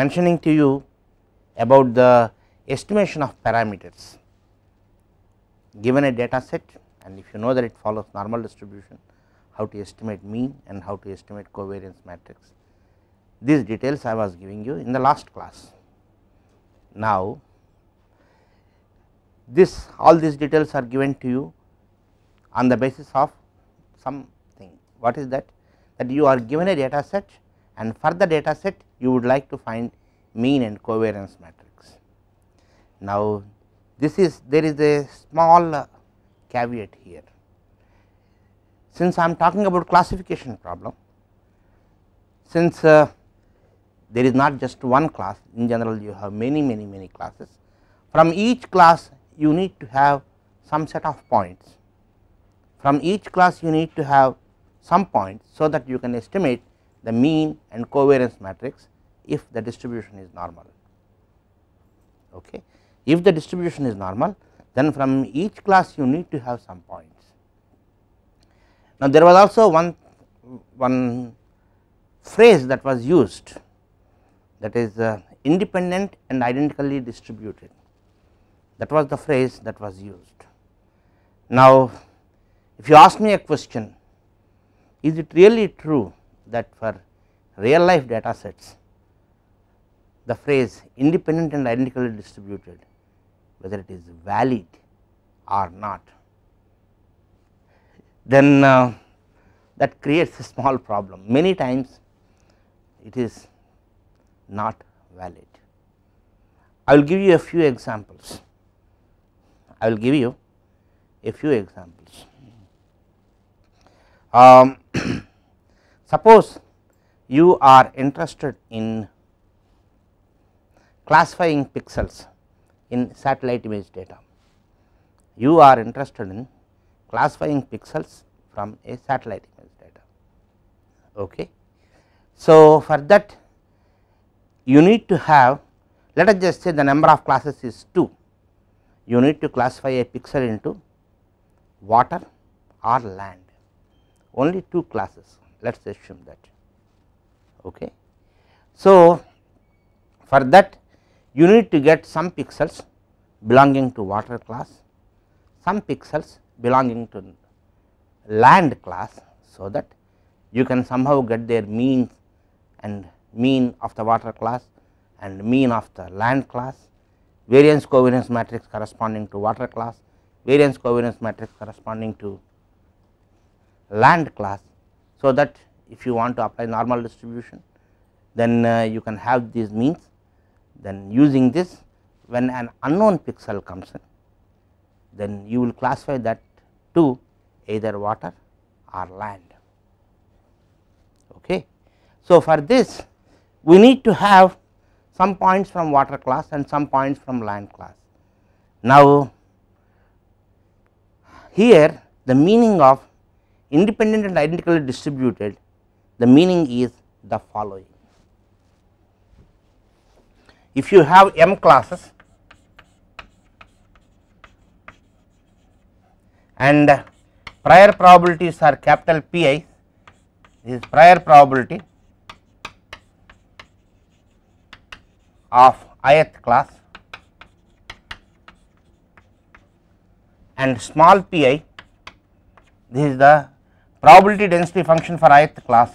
mentioning to you about the estimation of parameters given a data set and if you know that it follows normal distribution how to estimate mean and how to estimate covariance matrix. These details I was giving you in the last class. Now, this all these details are given to you on the basis of something. What is that? That you are given a data set and for the data set you would like to find mean and covariance matrix. Now, this is there is a small uh, caveat here. Since I am talking about classification problem, since uh, there is not just one class in general you have many many many classes. From each class you need to have some set of points, from each class you need to have some points so that you can estimate the mean and covariance matrix if the distribution is normal. Okay. If the distribution is normal then from each class you need to have some points. Now there was also one, one phrase that was used that is uh, independent and identically distributed that was the phrase that was used. Now if you ask me a question is it really true that for real life data sets the phrase independent and identically distributed whether it is valid or not then uh, that creates a small problem many times it is not valid. I will give you a few examples I will give you a few examples. Um, Suppose you are interested in classifying pixels in satellite image data. You are interested in classifying pixels from a satellite image data. Okay. So, for that you need to have let us just say the number of classes is 2, you need to classify a pixel into water or land only 2 classes let us assume that ok. So, for that you need to get some pixels belonging to water class, some pixels belonging to land class so that you can somehow get their mean and mean of the water class and mean of the land class, variance covariance matrix corresponding to water class, variance covariance matrix corresponding to land class so, that if you want to apply normal distribution then uh, you can have these means then using this when an unknown pixel comes in then you will classify that to either water or land. Okay. So, for this we need to have some points from water class and some points from land class. Now, here the meaning of independent and identically distributed, the meaning is the following. If you have m classes and prior probabilities are capital P i, this is prior probability of ith class and small p i this is the probability density function for ith class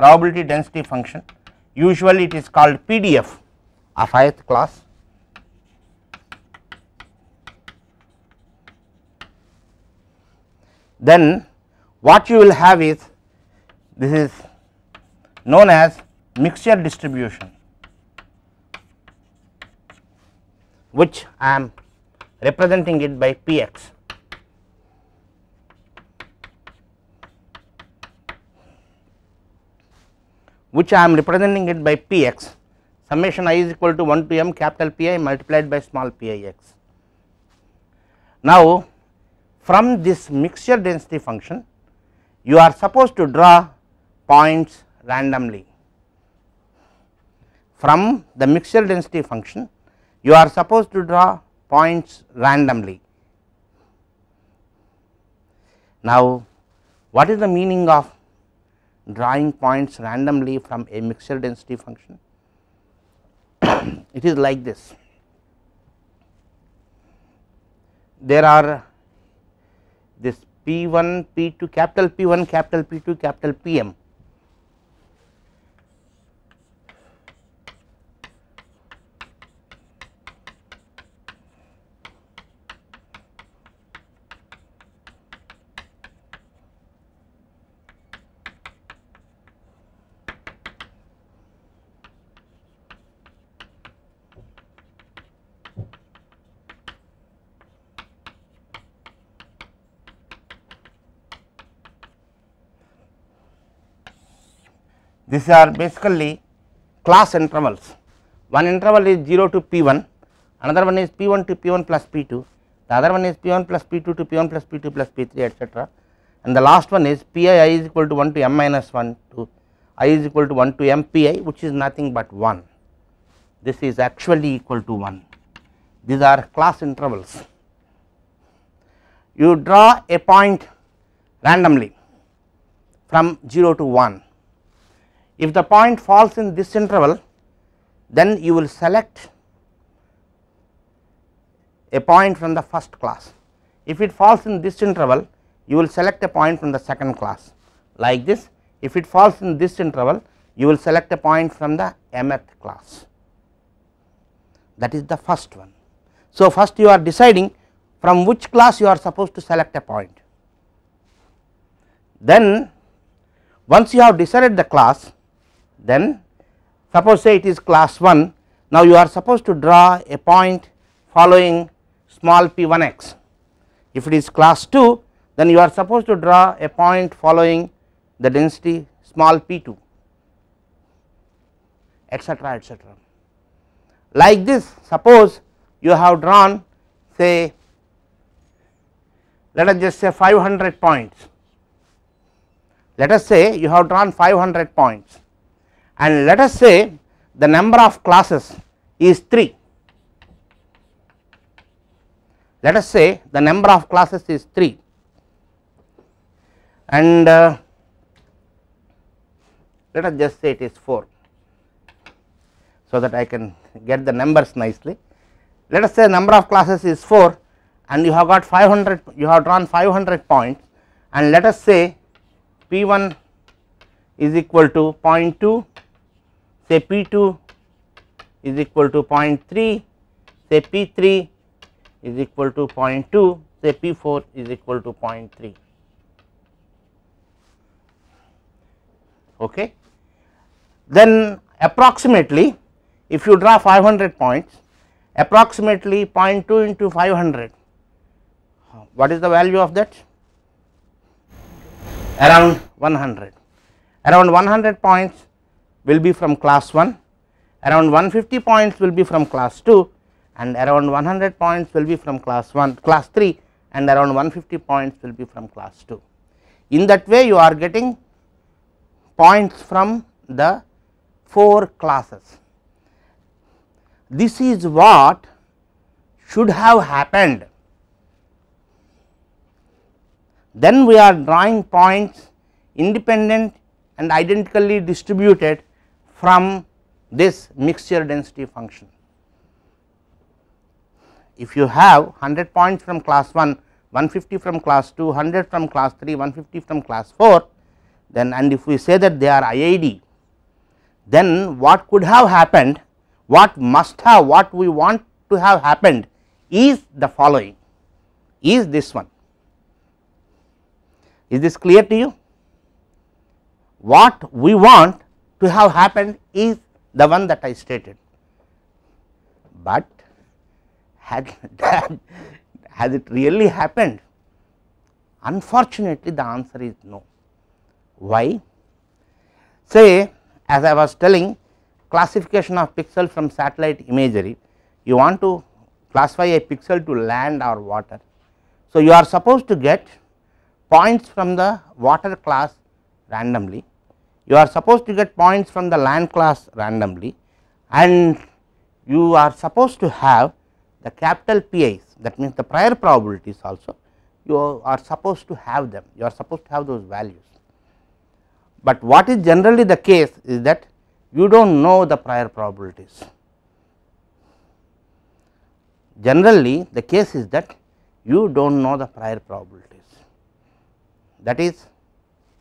probability density function usually it is called pdf of ith class then what you will have is this is known as mixture distribution which I am representing it by Px. which I am representing it by p x summation i is equal to 1 to m capital P i multiplied by small p i x. Now, from this mixture density function you are supposed to draw points randomly. From the mixture density function you are supposed to draw points randomly. Now, what is the meaning of drawing points randomly from a mixture density function. it is like this. There are this P1, P2, capital P1, capital P2, capital Pm These are basically class intervals. One interval is 0 to P1, another one is P1 to P1 plus P2, the other one is P1 plus P2 to P1 plus P2 plus P3 etc. And the last one is Pi i is equal to 1 to m minus 1 to i is equal to 1 to m Pi which is nothing but 1. This is actually equal to 1. These are class intervals. You draw a point randomly from 0 to 1 if the point falls in this interval then you will select a point from the first class. If it falls in this interval you will select a point from the second class like this. If it falls in this interval you will select a point from the mth class that is the first one. So, first you are deciding from which class you are supposed to select a point. Then once you have decided the class then suppose say it is class 1 now you are supposed to draw a point following small p1x if it is class 2 then you are supposed to draw a point following the density small p2 etcetera, etcetera. like this suppose you have drawn say let us just say 500 points let us say you have drawn 500 points and let us say the number of classes is 3. Let us say the number of classes is 3 and uh, let us just say it is 4 so that I can get the numbers nicely. Let us say number of classes is 4 and you have got 500 you have drawn 500 points and let us say p 1 is equal to 0.2 say P 2 is equal to 0.3, say P 3 is equal to 0.2, say P 4 is equal to 0.3. Okay. Then approximately if you draw 500 points approximately 0.2 into 500 what is the value of that around 100 around 100 points will be from class 1, around 150 points will be from class 2 and around 100 points will be from class 1 class 3 and around 150 points will be from class 2. In that way you are getting points from the 4 classes. This is what should have happened. Then we are drawing points independent and identically distributed from this mixture density function. If you have 100 points from class 1, 150 from class 2, 100 from class 3, 150 from class 4, then and if we say that they are IID, then what could have happened, what must have, what we want to have happened is the following, is this one. Is this clear to you? What we want to have happened is the one that I stated, but had that has it really happened? Unfortunately, the answer is no. Why? Say as I was telling classification of pixel from satellite imagery, you want to classify a pixel to land or water. So, you are supposed to get points from the water class randomly you are supposed to get points from the land class randomly and you are supposed to have the capital PIs that means the prior probabilities also you are supposed to have them you are supposed to have those values. But what is generally the case is that you do not know the prior probabilities. Generally the case is that you do not know the prior probabilities that is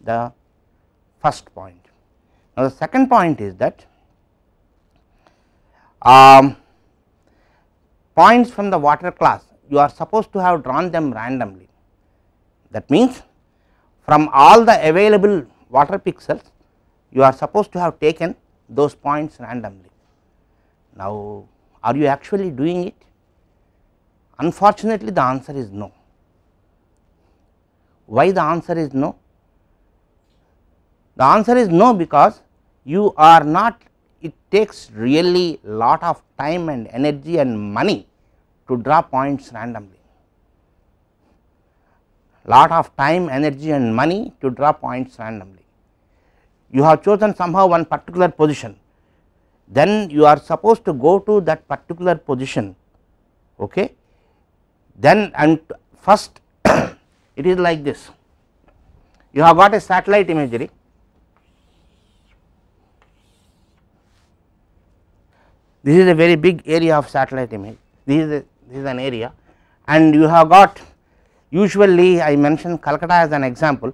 the first point. Now, the second point is that um, points from the water class you are supposed to have drawn them randomly. That means, from all the available water pixels you are supposed to have taken those points randomly. Now, are you actually doing it? Unfortunately, the answer is no. Why the answer is no? The answer is no because you are not it takes really lot of time and energy and money to draw points randomly. Lot of time, energy and money to draw points randomly. You have chosen somehow one particular position, then you are supposed to go to that particular position, okay. then and first it is like this, you have got a satellite imagery this is a very big area of satellite image this is a, this is an area and you have got usually I mentioned Calcutta as an example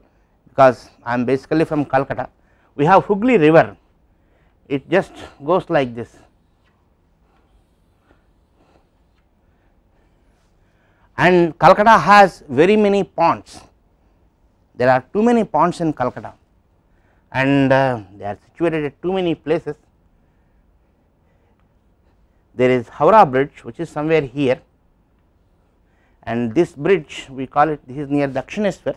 because I am basically from Calcutta we have Hooghly river it just goes like this and Calcutta has very many ponds there are too many ponds in Calcutta and uh, they are situated at too many places there is Howrah bridge which is somewhere here and this bridge we call it this is near Dakshineswar.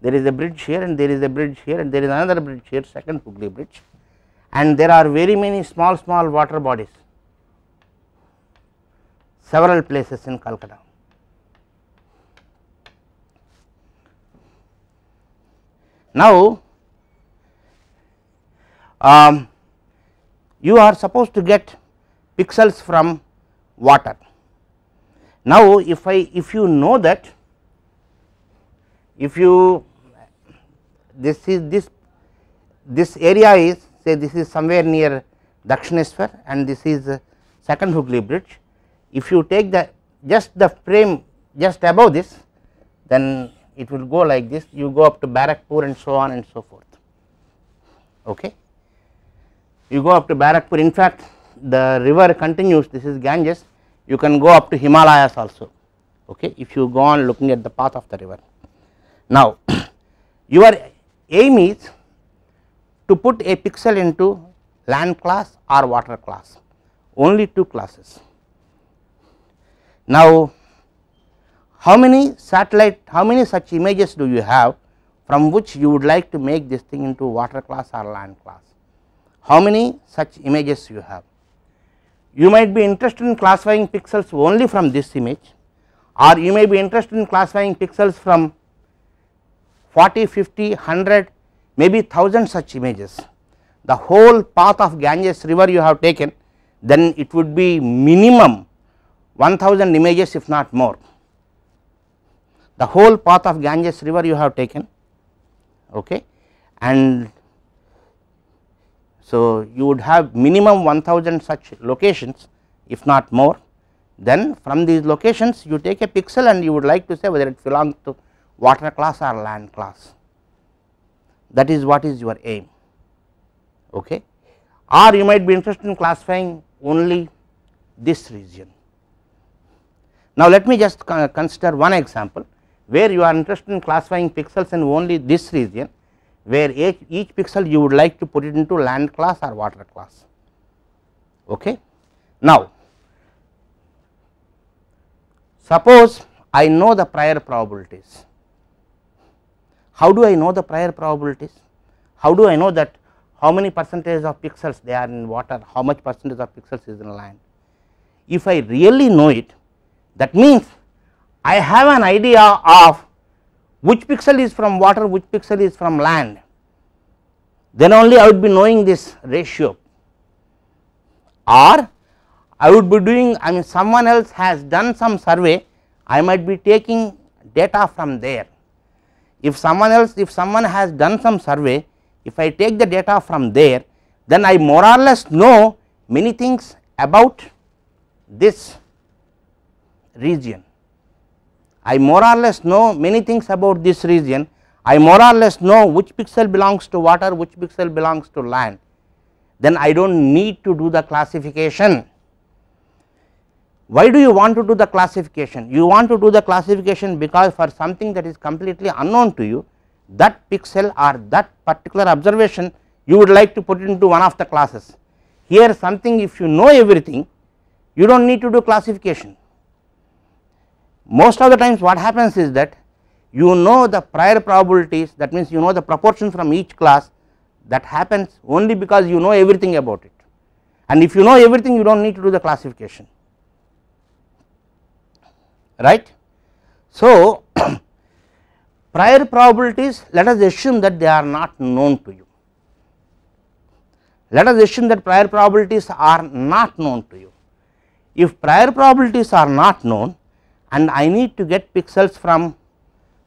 there is a bridge here and there is a bridge here and there is another bridge here second Hooghly bridge and there are very many small small water bodies several places in Calcutta. Now um, you are supposed to get pixels from water. Now, if I if you know that if you this is this this area is say this is somewhere near Dakshineswar and this is second Hooghly bridge. If you take the just the frame just above this then it will go like this you go up to Barakpur and so on and so forth. Okay. You go up to Barakpur in fact the river continues this is Ganges you can go up to Himalayas also okay if you go on looking at the path of the river. Now your aim is to put a pixel into land class or water class only two classes. Now how many satellite how many such images do you have from which you would like to make this thing into water class or land class how many such images you have you might be interested in classifying pixels only from this image or you may be interested in classifying pixels from 40, 50, 100 maybe 1000 such images. The whole path of Ganges river you have taken then it would be minimum 1000 images if not more. The whole path of Ganges river you have taken okay and so, you would have minimum 1000 such locations if not more then from these locations you take a pixel and you would like to say whether it belongs to water class or land class that is what is your aim okay or you might be interested in classifying only this region. Now, let me just consider one example where you are interested in classifying pixels in only this region where each, each pixel you would like to put it into land class or water class. Okay. Now, suppose I know the prior probabilities. How do I know the prior probabilities? How do I know that how many percentage of pixels they are in water, how much percentage of pixels is in land? If I really know it, that means I have an idea of which pixel is from water, which pixel is from land, then only I would be knowing this ratio or I would be doing I mean someone else has done some survey I might be taking data from there. If someone else if someone has done some survey if I take the data from there then I more or less know many things about this region. I more or less know many things about this region, I more or less know which pixel belongs to water, which pixel belongs to land, then I do not need to do the classification. Why do you want to do the classification? You want to do the classification because for something that is completely unknown to you, that pixel or that particular observation you would like to put it into one of the classes. Here something if you know everything, you do not need to do classification most of the times what happens is that you know the prior probabilities that means you know the proportions from each class that happens only because you know everything about it and if you know everything you do not need to do the classification right. So, prior probabilities let us assume that they are not known to you let us assume that prior probabilities are not known to you if prior probabilities are not known and I need to get pixels from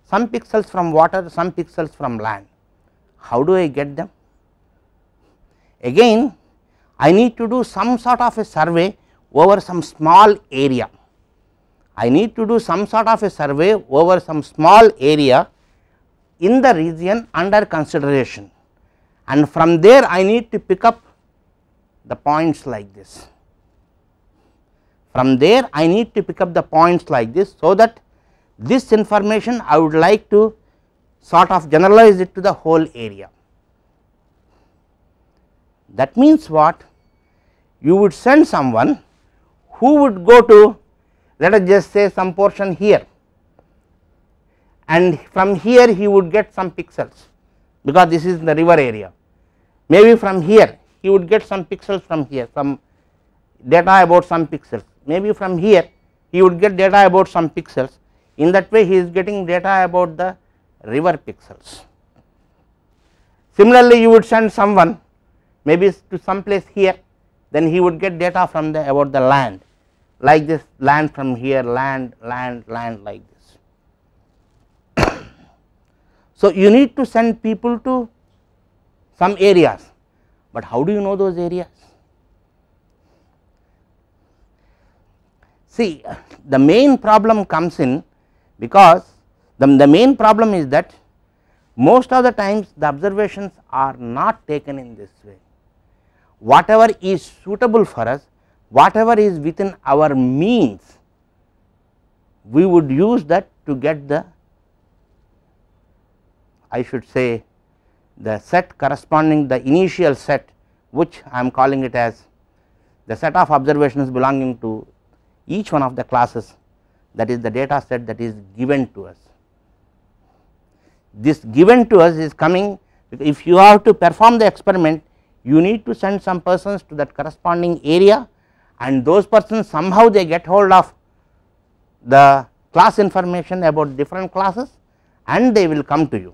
some pixels from water, some pixels from land. How do I get them? Again I need to do some sort of a survey over some small area. I need to do some sort of a survey over some small area in the region under consideration and from there I need to pick up the points like this. From there I need to pick up the points like this so that this information I would like to sort of generalize it to the whole area. That means what? You would send someone who would go to let us just say some portion here and from here he would get some pixels because this is the river area. Maybe from here he would get some pixels from here some data about some pixels maybe from here he would get data about some pixels in that way he is getting data about the river pixels. Similarly, you would send someone maybe to some place here then he would get data from the about the land like this land from here land land land like this. so, you need to send people to some areas, but how do you know those areas? See the main problem comes in because the, the main problem is that most of the times the observations are not taken in this way. Whatever is suitable for us, whatever is within our means, we would use that to get the I should say the set corresponding the initial set which I am calling it as the set of observations belonging to each one of the classes that is the data set that is given to us. This given to us is coming if you have to perform the experiment you need to send some persons to that corresponding area and those persons somehow they get hold of the class information about different classes and they will come to you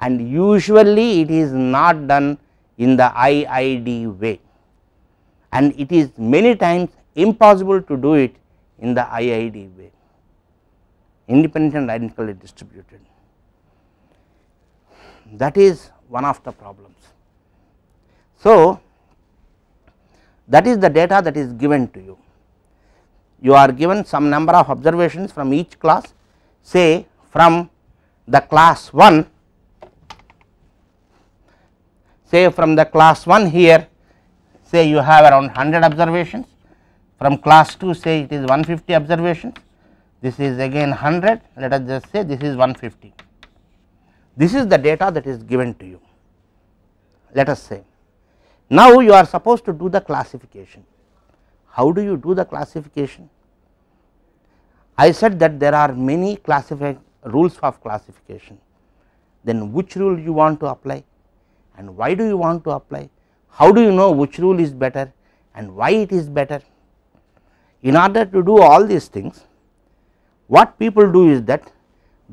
and usually it is not done in the IID way and it is many times impossible to do it in the IID way, independent and identically distributed. That is one of the problems. So, that is the data that is given to you. You are given some number of observations from each class, say from the class 1, say from the class 1 here, say you have around 100 observations from class 2 say it is 150 observations, this is again 100 let us just say this is 150. This is the data that is given to you let us say. Now you are supposed to do the classification. How do you do the classification? I said that there are many rules of classification then which rule you want to apply and why do you want to apply, how do you know which rule is better and why it is better. In order to do all these things what people do is that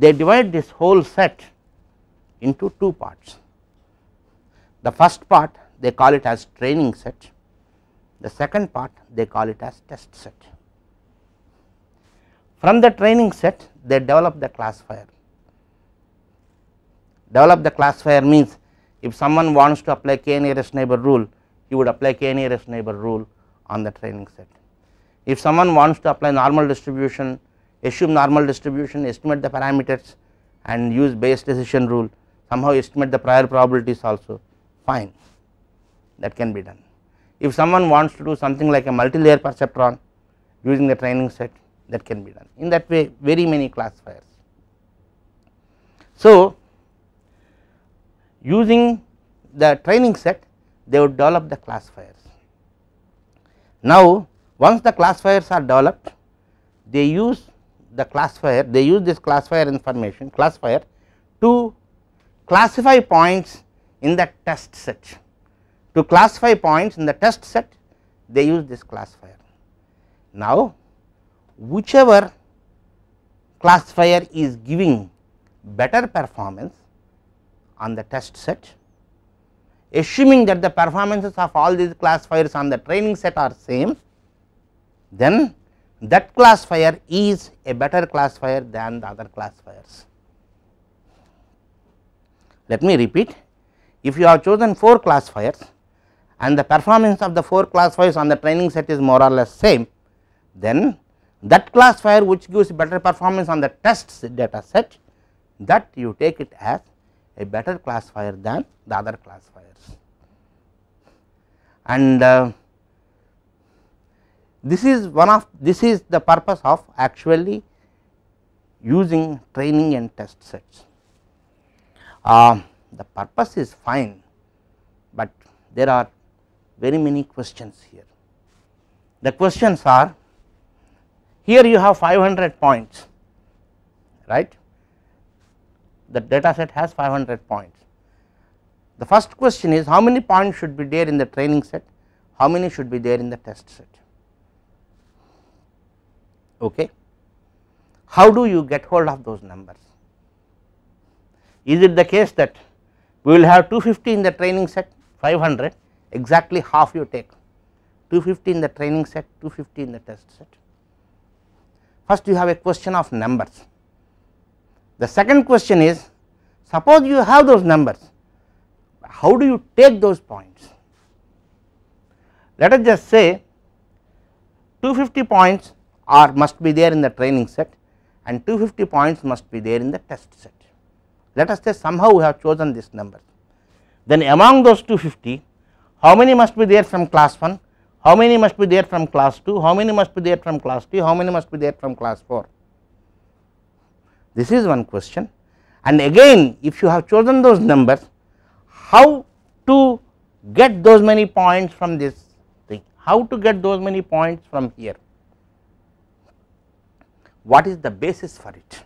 they divide this whole set into two parts. The first part they call it as training set, the second part they call it as test set. From the training set they develop the classifier. Develop the classifier means if someone wants to apply k nearest neighbor rule, he would apply k nearest neighbor rule on the training set. If someone wants to apply normal distribution, assume normal distribution, estimate the parameters and use Bayes decision rule, somehow estimate the prior probabilities also fine that can be done. If someone wants to do something like a multi-layer perceptron using the training set that can be done in that way very many classifiers. So, using the training set they would develop the classifiers. Now, once the classifiers are developed they use the classifier they use this classifier information classifier to classify points in the test set. To classify points in the test set they use this classifier. Now whichever classifier is giving better performance on the test set assuming that the performances of all these classifiers on the training set are same then that classifier is a better classifier than the other classifiers. Let me repeat if you have chosen 4 classifiers and the performance of the 4 classifiers on the training set is more or less same then that classifier which gives better performance on the test data set that you take it as a better classifier than the other classifiers. And uh, this is one of this is the purpose of actually using training and test sets. Uh, the purpose is fine, but there are very many questions here. The questions are here you have 500 points right the data set has 500 points. The first question is how many points should be there in the training set, how many should be there in the test set okay. How do you get hold of those numbers? Is it the case that we will have 250 in the training set 500 exactly half you take 250 in the training set 250 in the test set. First you have a question of numbers. The second question is suppose you have those numbers how do you take those points? Let us just say 250 points R must be there in the training set and 250 points must be there in the test set. Let us say somehow we have chosen this number. Then among those 250, how many must be there from class 1, how many must be there from class 2, how many must be there from class 3, how many must be there from class 4. This is one question and again if you have chosen those numbers, how to get those many points from this thing, how to get those many points from here what is the basis for it,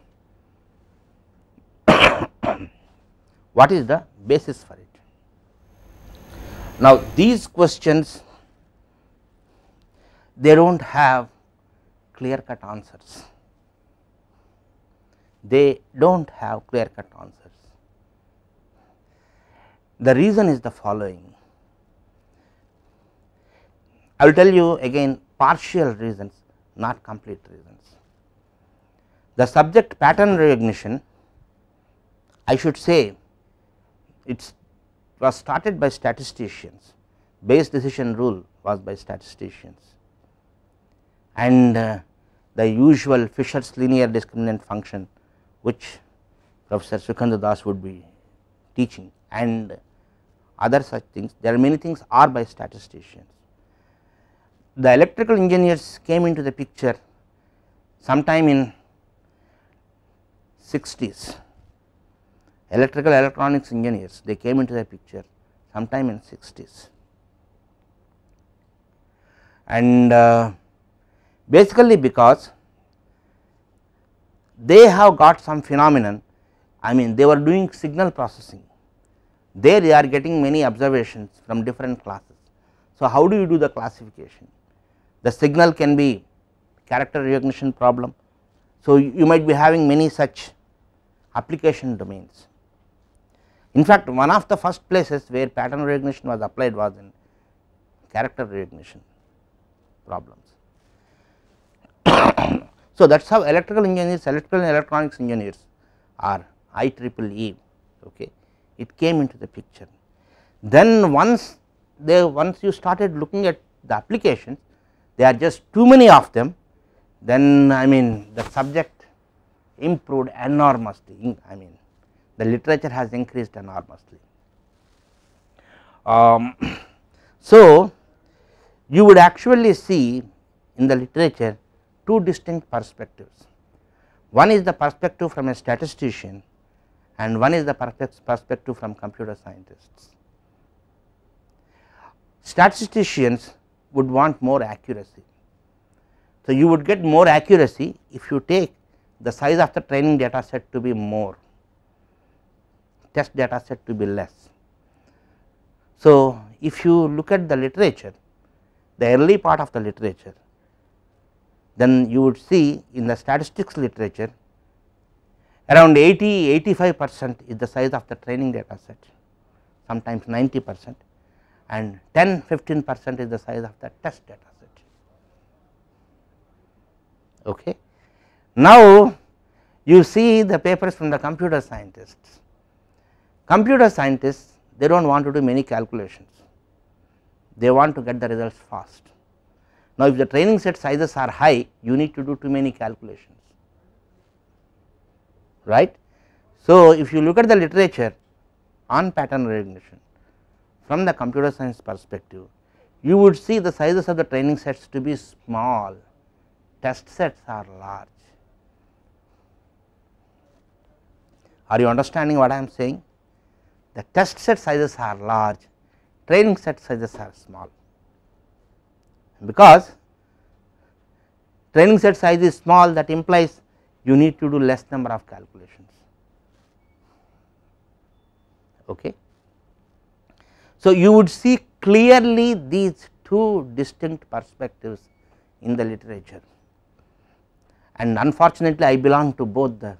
what is the basis for it. Now these questions they do not have clear cut answers, they do not have clear cut answers. The reason is the following, I will tell you again partial reasons not complete reasons the subject pattern recognition I should say it was started by statisticians Base decision rule was by statisticians and uh, the usual Fisher's linear discriminant function which Professor Sukhandu Das would be teaching and other such things there are many things are by statisticians. The electrical engineers came into the picture sometime in 60s electrical electronics engineers they came into the picture sometime in 60s and uh, basically because they have got some phenomenon I mean they were doing signal processing there they are getting many observations from different classes. So, how do you do the classification the signal can be character recognition problem so, you might be having many such application domains. In fact, one of the first places where pattern recognition was applied was in character recognition problems. so, that is how electrical engineers, electrical and electronics engineers are IEEE, okay. it came into the picture. Then once they once you started looking at the applications, there are just too many of them then I mean the subject improved enormously I mean the literature has increased enormously. Um, so, you would actually see in the literature two distinct perspectives. One is the perspective from a statistician and one is the perspective from computer scientists. Statisticians would want more accuracy so, you would get more accuracy if you take the size of the training data set to be more, test data set to be less. So, if you look at the literature, the early part of the literature, then you would see in the statistics literature around 80 85 percent is the size of the training data set, sometimes 90 percent and 10 15 percent is the size of the test data Okay. Now, you see the papers from the computer scientists. Computer scientists they do not want to do many calculations, they want to get the results fast. Now, if the training set sizes are high, you need to do too many calculations, right. So, if you look at the literature on pattern recognition from the computer science perspective, you would see the sizes of the training sets to be small test sets are large. Are you understanding what I am saying? The test set sizes are large, training set sizes are small. Because training set size is small that implies you need to do less number of calculations. Okay. So, you would see clearly these two distinct perspectives in the literature and unfortunately I belong to both the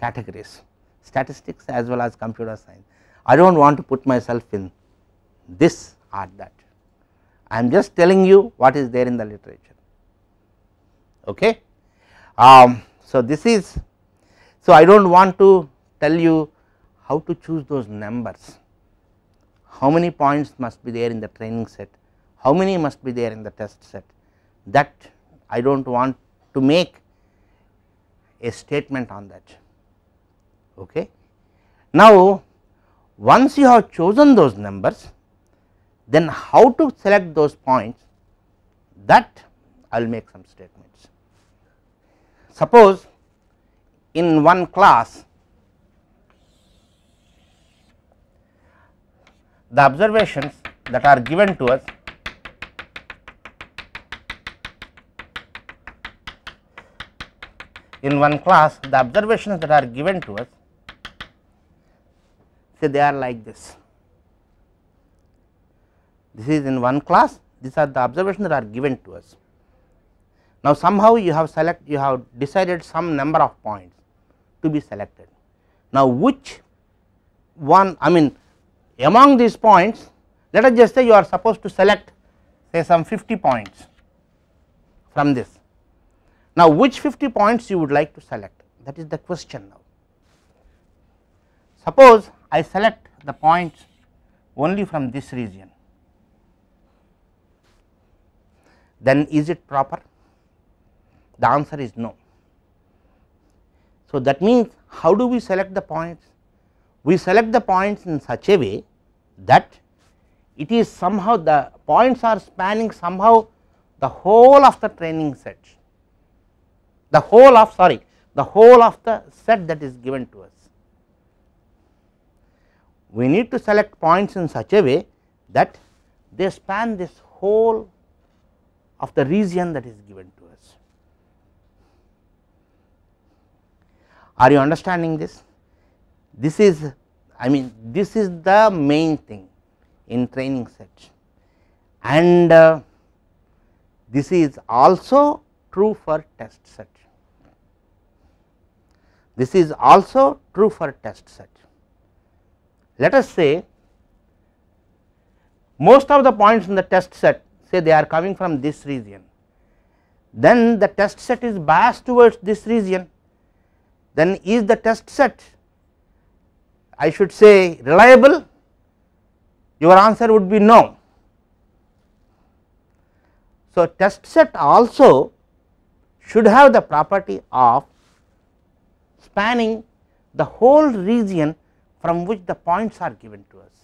categories statistics as well as computer science. I do not want to put myself in this or that, I am just telling you what is there in the literature. Okay. Um, so, this is so I do not want to tell you how to choose those numbers, how many points must be there in the training set, how many must be there in the test set that I do not want to make a statement on that okay. Now once you have chosen those numbers then how to select those points that I will make some statements. Suppose in one class the observations that are given to us in one class the observations that are given to us say they are like this. This is in one class these are the observations that are given to us. Now, somehow you have select you have decided some number of points to be selected. Now, which one I mean among these points let us just say you are supposed to select say some 50 points from this now, which 50 points you would like to select that is the question now. Suppose I select the points only from this region, then is it proper? The answer is no. So, that means how do we select the points? We select the points in such a way that it is somehow the points are spanning somehow the whole of the training set the whole of sorry the whole of the set that is given to us. We need to select points in such a way that they span this whole of the region that is given to us. Are you understanding this? This is I mean this is the main thing in training sets and uh, this is also true for test sets. This is also true for test set. Let us say most of the points in the test set say they are coming from this region, then the test set is biased towards this region, then is the test set I should say reliable? Your answer would be no. So, test set also should have the property of spanning the whole region from which the points are given to us.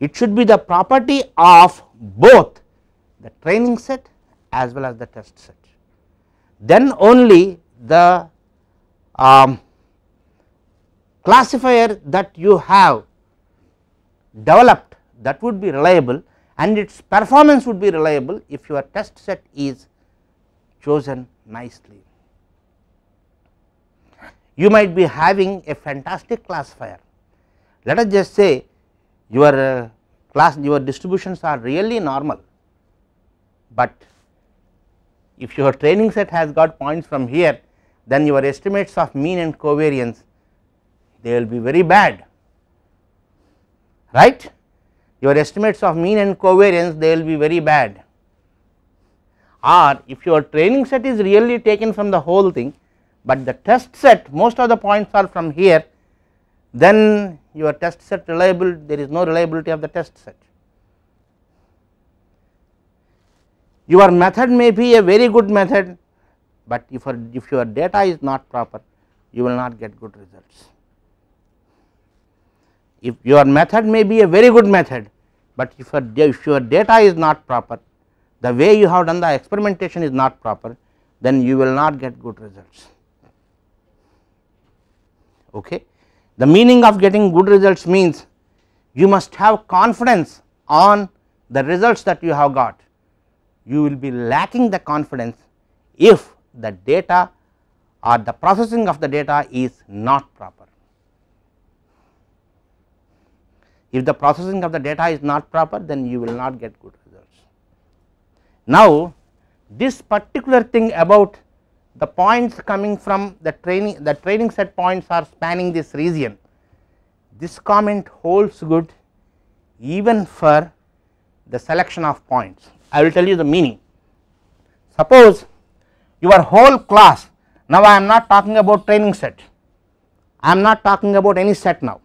It should be the property of both the training set as well as the test set. Then only the um, classifier that you have developed that would be reliable and its performance would be reliable if your test set is chosen nicely you might be having a fantastic classifier. Let us just say your uh, class your distributions are really normal, but if your training set has got points from here then your estimates of mean and covariance they will be very bad right your estimates of mean and covariance they will be very bad or if your training set is really taken from the whole thing but the test set most of the points are from here then your test set reliable there is no reliability of the test set. Your method may be a very good method but if, if your data is not proper you will not get good results. If your method may be a very good method but if your, if your data is not proper the way you have done the experimentation is not proper then you will not get good results okay. The meaning of getting good results means you must have confidence on the results that you have got. You will be lacking the confidence if the data or the processing of the data is not proper. If the processing of the data is not proper then you will not get good results. Now this particular thing about the points coming from the training the training set points are spanning this region. This comment holds good even for the selection of points. I will tell you the meaning. Suppose your whole class now I am not talking about training set, I am not talking about any set now.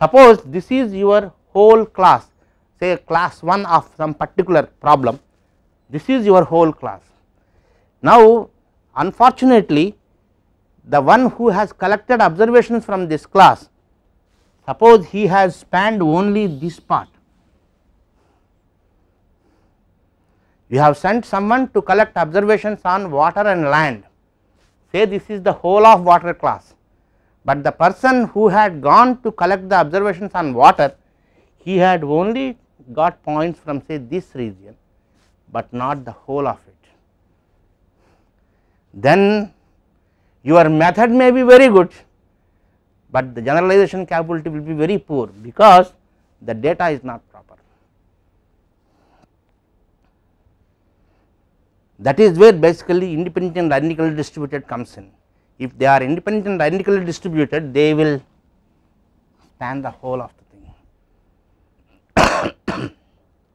Suppose this is your whole class say class 1 of some particular problem, this is your whole class. Now Unfortunately, the one who has collected observations from this class, suppose he has spanned only this part. You have sent someone to collect observations on water and land, say this is the whole of water class, but the person who had gone to collect the observations on water, he had only got points from say this region, but not the whole of it then your method may be very good, but the generalization capability will be very poor because the data is not proper. That is where basically independent and identically distributed comes in. If they are independent and identically distributed, they will span the whole of the thing,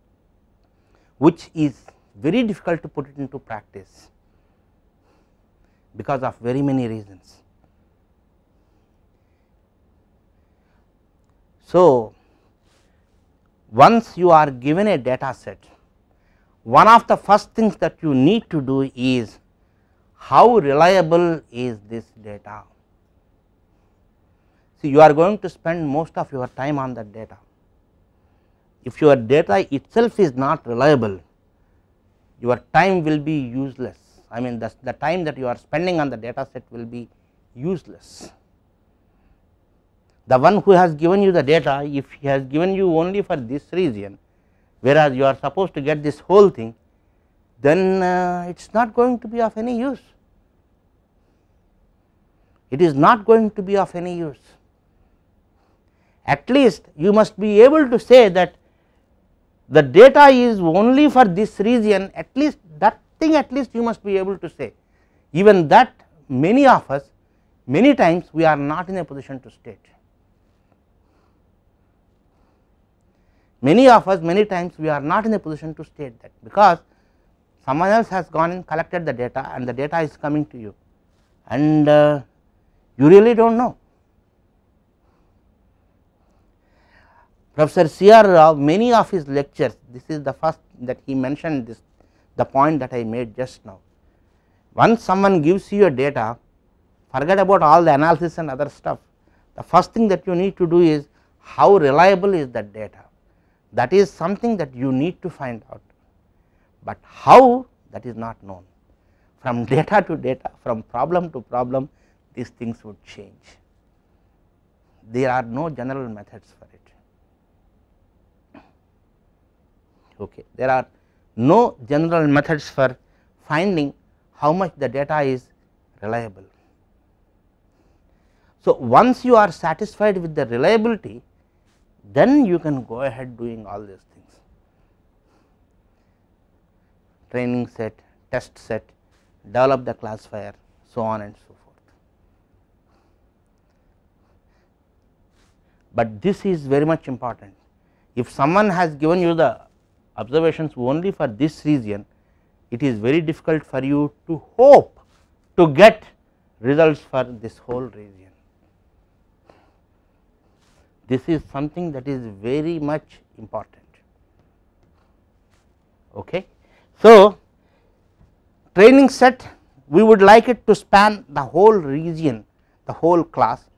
which is very difficult to put it into practice because of very many reasons. So, once you are given a data set, one of the first things that you need to do is how reliable is this data. See, you are going to spend most of your time on that data. If your data itself is not reliable, your time will be useless. I mean the, the time that you are spending on the data set will be useless. The one who has given you the data if he has given you only for this region whereas you are supposed to get this whole thing then uh, it is not going to be of any use. It is not going to be of any use. At least you must be able to say that the data is only for this region at least thing at least you must be able to say even that many of us many times we are not in a position to state. Many of us many times we are not in a position to state that because someone else has gone and collected the data and the data is coming to you and uh, you really do not know. Professor C.R. Rao many of his lectures this is the first that he mentioned this the point that I made just now. Once someone gives you a data forget about all the analysis and other stuff the first thing that you need to do is how reliable is that data that is something that you need to find out but how that is not known from data to data from problem to problem these things would change there are no general methods for it okay there are no general methods for finding how much the data is reliable. So, once you are satisfied with the reliability then you can go ahead doing all these things training set, test set, develop the classifier so on and so forth. But this is very much important if someone has given you the observations only for this region, it is very difficult for you to hope to get results for this whole region. This is something that is very much important. Okay. So, training set we would like it to span the whole region, the whole class.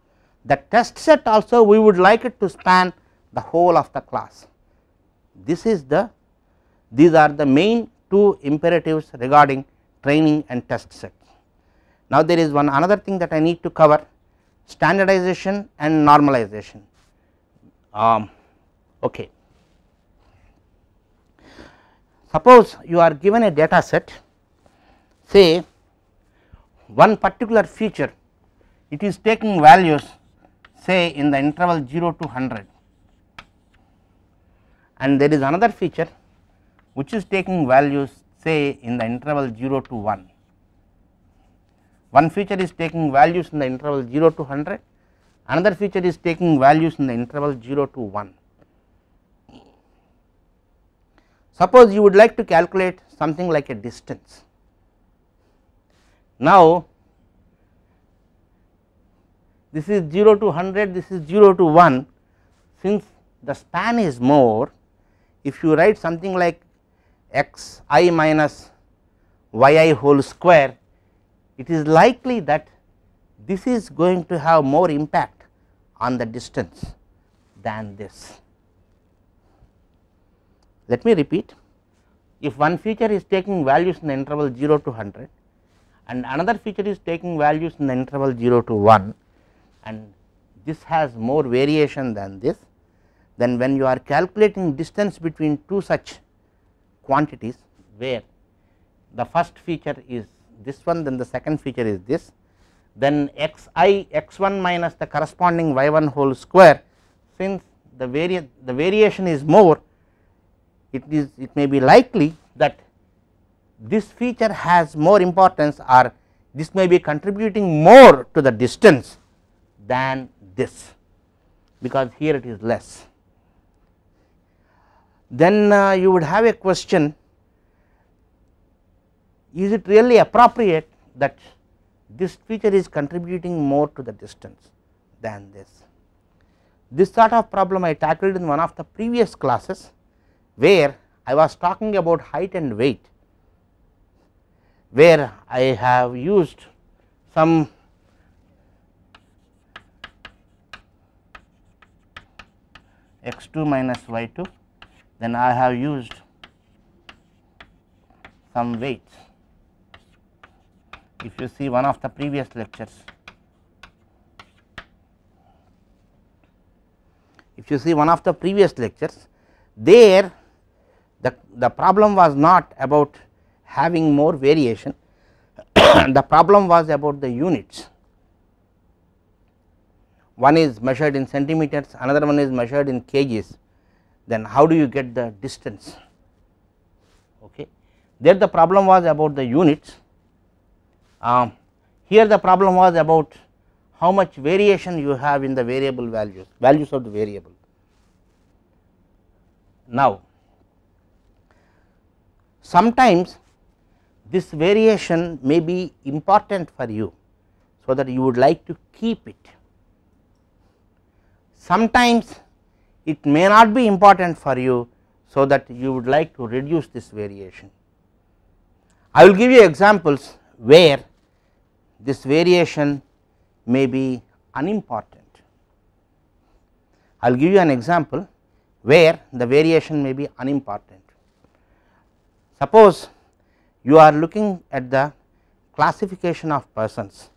The test set also we would like it to span the whole of the class. This is the these are the main two imperatives regarding training and test sets. Now, there is one another thing that I need to cover standardization and normalization. Um, okay. Suppose you are given a data set say one particular feature it is taking values say in the interval 0 to 100 and there is another feature which is taking values say in the interval 0 to 1. One feature is taking values in the interval 0 to 100, another feature is taking values in the interval 0 to 1. Suppose you would like to calculate something like a distance. Now, this is 0 to 100, this is 0 to 1. Since the span is more, if you write something like x i minus y i whole square, it is likely that this is going to have more impact on the distance than this. Let me repeat, if one feature is taking values in the interval 0 to 100 and another feature is taking values in the interval 0 to 1 and this has more variation than this, then when you are calculating distance between two such quantities where the first feature is this one then the second feature is this then x i x 1 minus the corresponding y 1 whole square since the vari the variation is more it is it may be likely that this feature has more importance or this may be contributing more to the distance than this because here it is less then uh, you would have a question is it really appropriate that this feature is contributing more to the distance than this. This sort of problem I tackled in one of the previous classes where I was talking about height and weight where I have used some x 2 minus y 2 then I have used some weights. If you see one of the previous lectures, if you see one of the previous lectures, there the, the problem was not about having more variation, the problem was about the units. One is measured in centimeters, another one is measured in kgs then how do you get the distance okay. There the problem was about the units, um, here the problem was about how much variation you have in the variable values, values of the variable. Now, sometimes this variation may be important for you, so that you would like to keep it. Sometimes it may not be important for you so that you would like to reduce this variation. I will give you examples where this variation may be unimportant. I will give you an example where the variation may be unimportant. Suppose you are looking at the classification of persons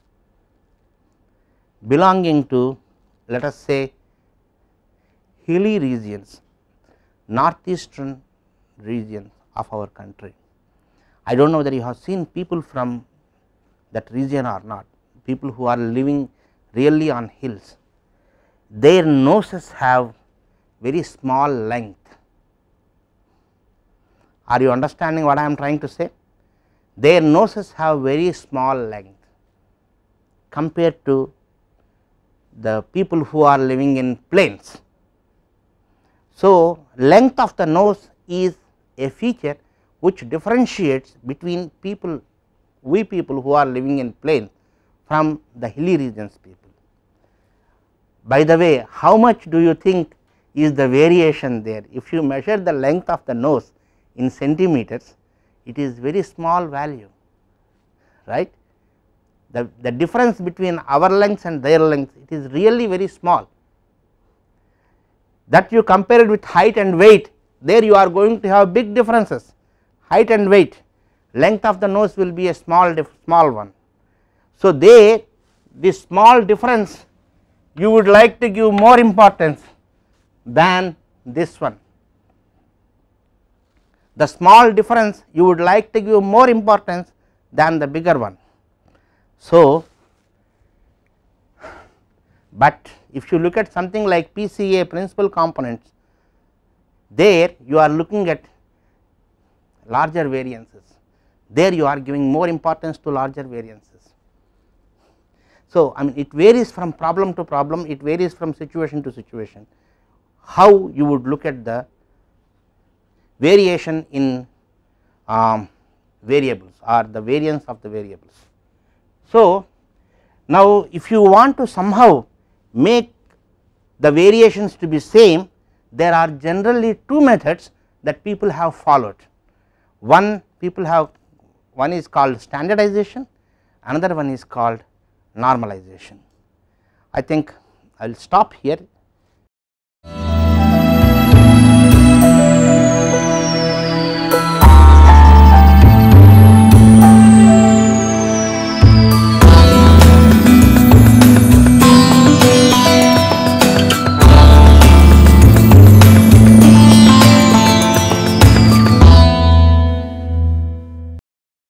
belonging to let us say hilly regions, northeastern region of our country. I do not know whether you have seen people from that region or not, people who are living really on hills, their noses have very small length. Are you understanding what I am trying to say? Their noses have very small length compared to the people who are living in plains. So, length of the nose is a feature which differentiates between people we people who are living in plain, from the hilly regions people. By the way how much do you think is the variation there if you measure the length of the nose in centimeters it is very small value right the, the difference between our length and their length it is really very small that you compare it with height and weight there you are going to have big differences height and weight length of the nose will be a small small one. So, there, this small difference you would like to give more importance than this one. The small difference you would like to give more importance than the bigger one. So, but if you look at something like PCA principal components, there you are looking at larger variances, there you are giving more importance to larger variances. So, I mean it varies from problem to problem, it varies from situation to situation, how you would look at the variation in um, variables or the variance of the variables. So, now if you want to somehow make the variations to be same there are generally two methods that people have followed. One people have one is called standardization another one is called normalization. I think I will stop here.